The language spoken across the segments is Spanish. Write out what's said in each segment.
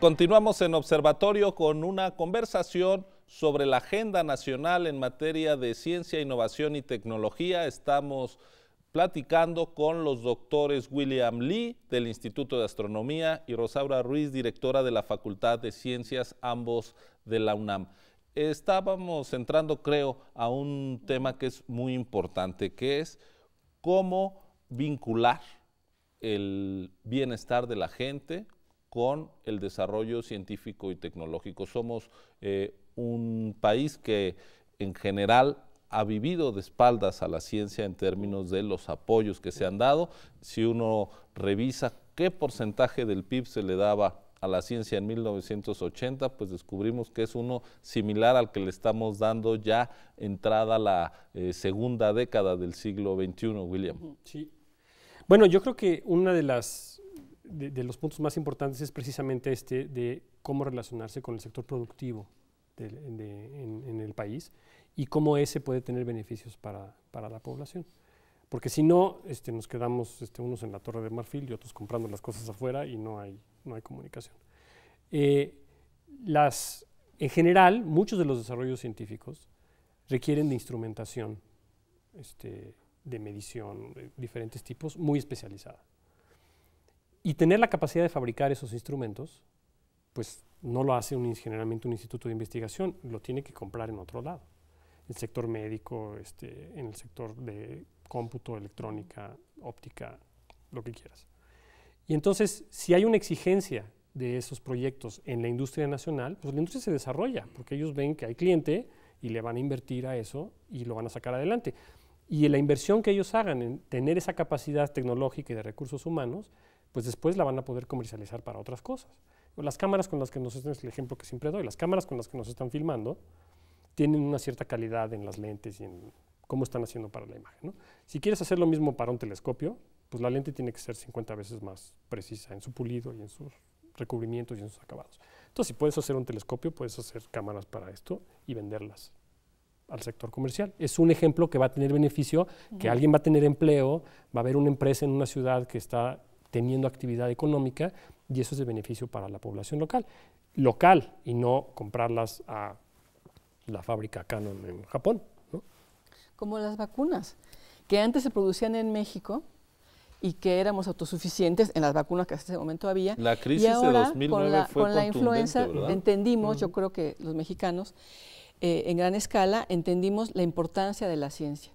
Continuamos en Observatorio con una conversación sobre la agenda nacional en materia de ciencia, innovación y tecnología. Estamos platicando con los doctores William Lee del Instituto de Astronomía y Rosaura Ruiz, directora de la Facultad de Ciencias, ambos de la UNAM. Estábamos entrando, creo, a un tema que es muy importante, que es cómo vincular el bienestar de la gente con el desarrollo científico y tecnológico. Somos eh, un país que en general ha vivido de espaldas a la ciencia en términos de los apoyos que se han dado. Si uno revisa qué porcentaje del PIB se le daba a la ciencia en 1980, pues descubrimos que es uno similar al que le estamos dando ya entrada la eh, segunda década del siglo XXI, William. Sí. Bueno, yo creo que una de las de, los puntos más importantes es precisamente este de cómo relacionarse con el sector productivo en, el país y cómo ese puede tener beneficios para, la población. Porque si no, este, nos quedamos este, unos en la Torre de Marfil y otros comprando las cosas afuera y no hay, no hay comunicación. Eh, las, en general, muchos de los desarrollos científicos requieren de instrumentación, este, de medición de diferentes tipos, muy especializada. Y tener la capacidad de fabricar esos instrumentos, pues no lo hace un, generalmente un instituto de investigación, lo tiene que comprar en otro lado. El sector médico, este, en el sector de cómputo, electrónica, óptica, lo que quieras. Y entonces, si hay una exigencia de esos proyectos en la industria nacional, pues la industria se desarrolla, porque ellos ven que hay cliente y le van a invertir a eso y lo van a sacar adelante. Y la inversión que ellos hagan en tener esa capacidad tecnológica y de recursos humanos, pues después la van a poder comercializar para otras cosas. Las cámaras con las que nos, este es el ejemplo que siempre doy, las cámaras con las que nos están filmando tienen una cierta calidad en las lentes y en cómo están haciendo para la imagen. Si quieres hacer lo mismo para un telescopio, pues la lente tiene que ser 50 veces más precisa en su pulido y en sus recubrimientos y en sus acabados. Entonces, si puedes hacer un telescopio, puedes hacer cámaras para esto y venderlas al sector comercial. Es un ejemplo que va a tener beneficio, que alguien va a tener empleo, va a haber una empresa en una ciudad que está teniendo actividad económica y eso es de beneficio para la población local. Local y no comprarlas a la fábrica Canon en Japón. ¿no? Como las vacunas, que antes se producían en México y que éramos autosuficientes en las vacunas que hasta ese momento había. La crisis de 2009 con la, fue con influenza entendimos, yo creo que los mexicanos eh, en gran escala entendimos la importancia de la ciencia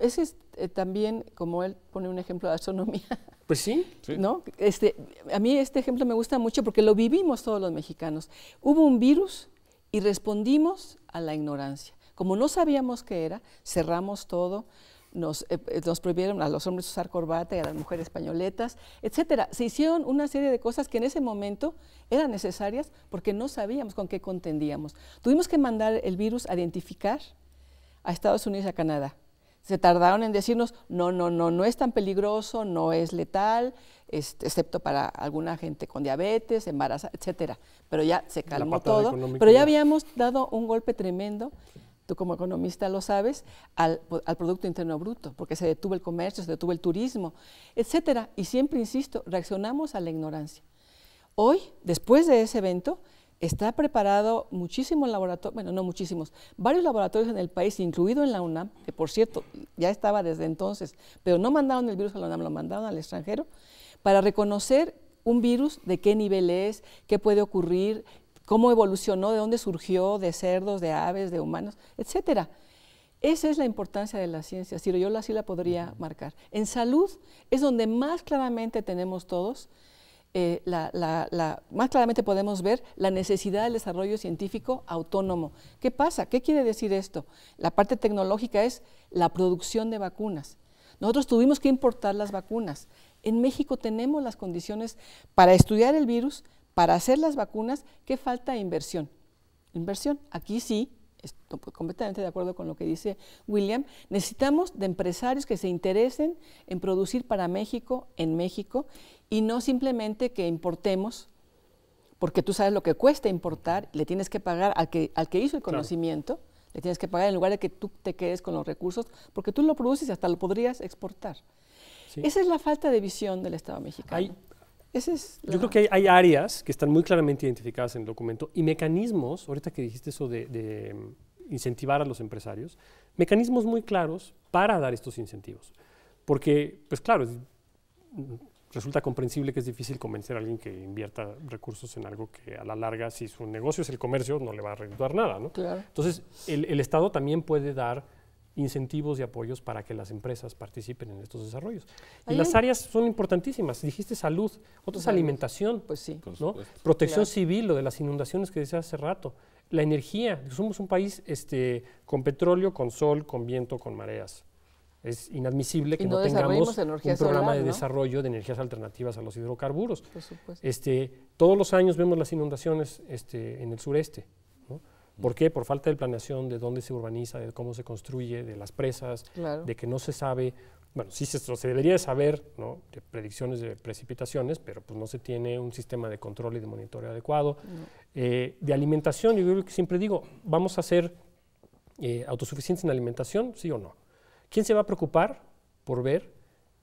ese es eh, también, como él pone un ejemplo de astronomía. Pues sí, ¿No? Este, a mí este ejemplo me gusta mucho porque lo vivimos todos los mexicanos. Hubo un virus y respondimos a la ignorancia. Como no sabíamos qué era, cerramos todo, nos, eh, eh, nos, prohibieron a los hombres usar corbata y a las mujeres españoletas, etcétera. Se hicieron una serie de cosas que en ese momento eran necesarias porque no sabíamos con qué contendíamos. Tuvimos que mandar el virus a identificar a Estados Unidos y a Canadá se tardaron en decirnos, no, no, no, no es tan peligroso, no es letal, este, excepto para alguna gente con diabetes, embarazada, etcétera. Pero ya se calmó todo. Pero ya habíamos dado un golpe tremendo, tú como economista lo sabes, al, al, Producto Interno Bruto, porque se detuvo el comercio, se detuvo el turismo, etcétera. Y siempre, insisto, reaccionamos a la ignorancia. Hoy, después de ese evento, Está preparado muchísimos laboratorios, bueno, no muchísimos, varios laboratorios en el país, incluido en la UNAM, que por cierto ya estaba desde entonces, pero no mandaron el virus a la UNAM, lo mandaron al extranjero, para reconocer un virus, de qué nivel es, qué puede ocurrir, cómo evolucionó, de dónde surgió, de cerdos, de aves, de humanos, etc. Esa es la importancia de la ciencia, Ciro, yo así la podría marcar. En salud es donde más claramente tenemos todos eh, más claramente podemos ver la necesidad del desarrollo científico autónomo. ¿Qué pasa? ¿Qué quiere decir esto? La parte tecnológica es la producción de vacunas. Nosotros tuvimos que importar las vacunas. En México tenemos las condiciones para estudiar el virus, para hacer las vacunas, ¿qué falta inversión? Inversión. Aquí sí, estoy completamente de acuerdo con lo que dice William, necesitamos de empresarios que se interesen en producir para México, en México, y no simplemente que importemos, porque tú sabes lo que cuesta importar, le tienes que pagar al que, al que hizo el conocimiento, le tienes que pagar en lugar de que tú te quedes con los recursos, porque tú lo produces y hasta lo podrías exportar. Esa es la falta de visión del Estado mexicano. Yo creo que hay, áreas que están muy claramente identificadas en el documento y mecanismos, ahorita que dijiste eso de, mm, incentivar a los empresarios, mecanismos muy claros para dar estos incentivos. Porque, pues claro, mm, resulta comprensible que es difícil convencer a alguien que invierta recursos en algo que a la larga, si su negocio es el comercio, no le va a redituar nada. ¿no? Entonces, el, el, Estado también puede dar incentivos y apoyos para que las empresas participen en estos desarrollos. Y las áreas son importantísimas. Dijiste salud, otras alimentación, pues sí. protección civil, lo de las inundaciones que decía hace rato, la energía. Somos un país este, con petróleo, con sol, con viento, con mareas. Es inadmisible que no, tengamos un programa de desarrollo de energías alternativas a los hidrocarburos. Este, todos los años vemos las inundaciones este, en el sureste. ¿Por qué? Por falta de planeación de dónde se urbaniza, de cómo se construye, de las presas, de que no se sabe. Bueno, sí se, se debería saber, ¿no? De predicciones de precipitaciones, pero pues no se tiene un sistema de control y de monitoreo adecuado. Eh, de alimentación, yo siempre digo, vamos a ser eh, autosuficientes en alimentación, sí o no. ¿Quién se va a preocupar por ver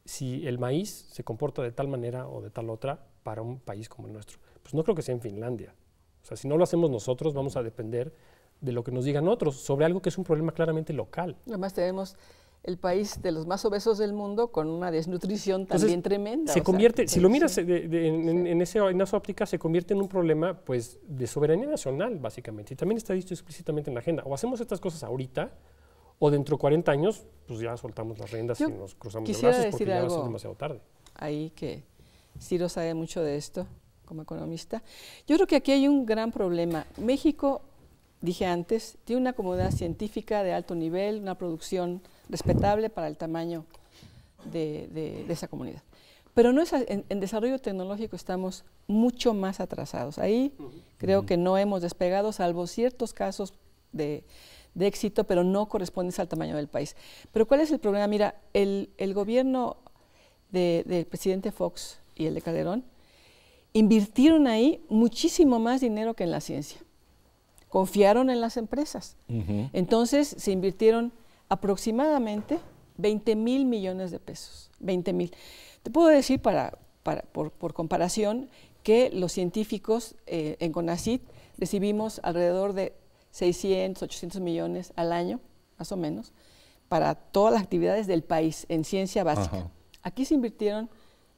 si el maíz se comporta de tal manera o de tal otra para un país como el nuestro? Pues no creo que sea en Finlandia. O sea, si no lo hacemos nosotros, vamos a depender de lo que nos digan otros sobre algo que es un problema claramente local. Además tenemos el país de los más obesos del mundo con una desnutrición también tremenda. Se convierte, si lo miras en, esa óptica, se convierte en un problema pues, de soberanía nacional, básicamente. Y también está dicho explícitamente en la agenda. O hacemos estas cosas ahorita, o dentro de 40 años, pues ya soltamos las riendas y nos cruzamos los brazos porque ya va a ser demasiado tarde. Ahí que Ciro sabe mucho de esto como economista. Yo creo que aquí hay un gran problema. México, dije antes, tiene una comunidad científica de alto nivel, una producción respetable para el tamaño de, esa comunidad. Pero no es, en, desarrollo tecnológico estamos mucho más atrasados. Ahí creo que no hemos despegado, salvo ciertos casos de, éxito, pero no corresponde al tamaño del país. Pero ¿cuál es el problema? Mira, el, gobierno del presidente Fox y el de Calderón invirtieron ahí muchísimo más dinero que en la ciencia. Confiaron en las empresas. Entonces se invirtieron aproximadamente 20 mil millones de pesos. Te puedo decir, para, por, comparación, que los científicos eh, en CONACIT recibimos alrededor de 600, 800 millones al año, más o menos, para todas las actividades del país en ciencia básica. Aquí se invirtieron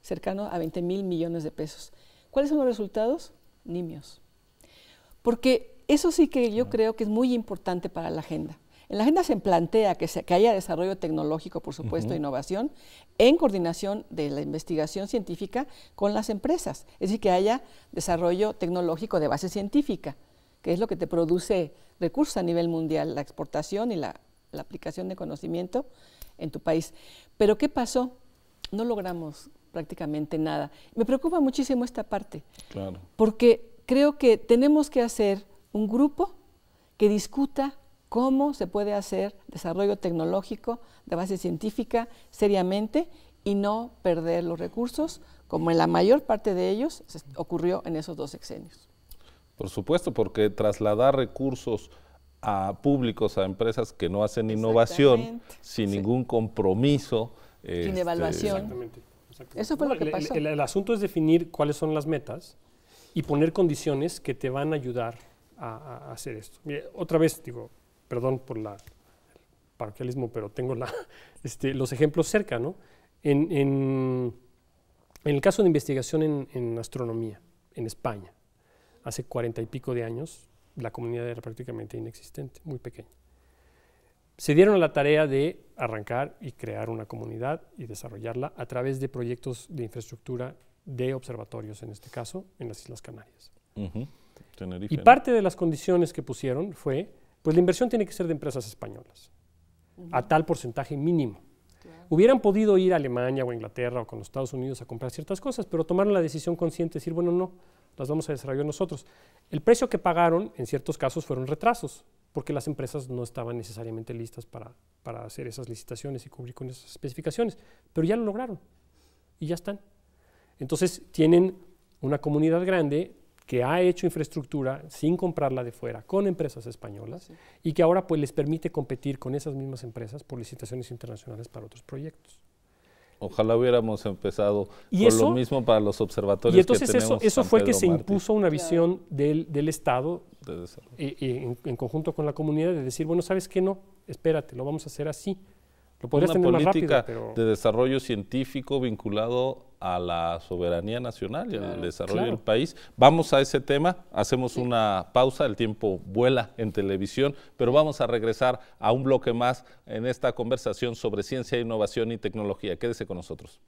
cercano a 20 mil millones de pesos. ¿Cuáles son los resultados? Nimios. Porque eso sí que yo creo que es muy importante para la agenda. En la agenda se plantea que, haya desarrollo tecnológico, por supuesto, innovación, en coordinación de la investigación científica con las empresas. Es decir, que haya desarrollo tecnológico de base científica, que es lo que te produce recursos a nivel mundial, la exportación y la aplicación de conocimiento en tu país. Pero ¿qué pasó? No logramos prácticamente nada. Me preocupa muchísimo esta parte, claro. porque creo que tenemos que hacer un grupo que discuta cómo se puede hacer desarrollo tecnológico de base científica seriamente y no perder los recursos, como en la mayor parte de ellos ocurrió en esos dos sexenios. Por supuesto, porque trasladar recursos a públicos, a empresas que no hacen innovación sin ningún compromiso. Sin este, evaluación. Exactamente. Eso fue El, asunto es definir cuáles son las metas y poner condiciones que te van a ayudar a, hacer esto. otra vez digo, perdón por la, el paroquialismo, pero tengo la, este, los ejemplos cerca, ¿no? En, el caso de investigación en, en astronomía, en España, hace cuarenta y pico de años, la comunidad era prácticamente inexistente, muy pequeña se dieron a la tarea de arrancar y crear una comunidad y desarrollarla a través de proyectos de infraestructura de observatorios, en este caso, en las Islas Canarias. y parte de las condiciones que pusieron fue, pues la inversión tiene que ser de empresas españolas, a tal porcentaje mínimo. Hubieran podido ir a Alemania o a Inglaterra o con los Estados Unidos a comprar ciertas cosas, pero tomaron la decisión consciente de decir, bueno, no, las vamos a desarrollar nosotros. El precio que pagaron, en ciertos casos, fueron retrasos porque las empresas no estaban necesariamente listas para, hacer esas licitaciones y cubrir con esas especificaciones, pero ya lo lograron y ya están. Entonces tienen una comunidad grande que ha hecho infraestructura sin comprarla de fuera, con empresas españolas, y que ahora pues les permite competir con esas mismas empresas por licitaciones internacionales para otros proyectos. Ojalá hubiéramos empezado ¿Y con lo mismo para los observatorios. Y entonces eso, eso fue que se impuso una visión del, Estado eh, eh, en, conjunto con la comunidad de decir, bueno, ¿sabes qué no? Espérate, lo vamos a hacer así. Lo podrías tener de desarrollo científico vinculado a la soberanía nacional y al desarrollo del país. Vamos a ese tema, hacemos una pausa, el tiempo vuela en televisión, pero vamos a regresar a un bloque más en esta conversación sobre ciencia, innovación y tecnología. Quédese con nosotros.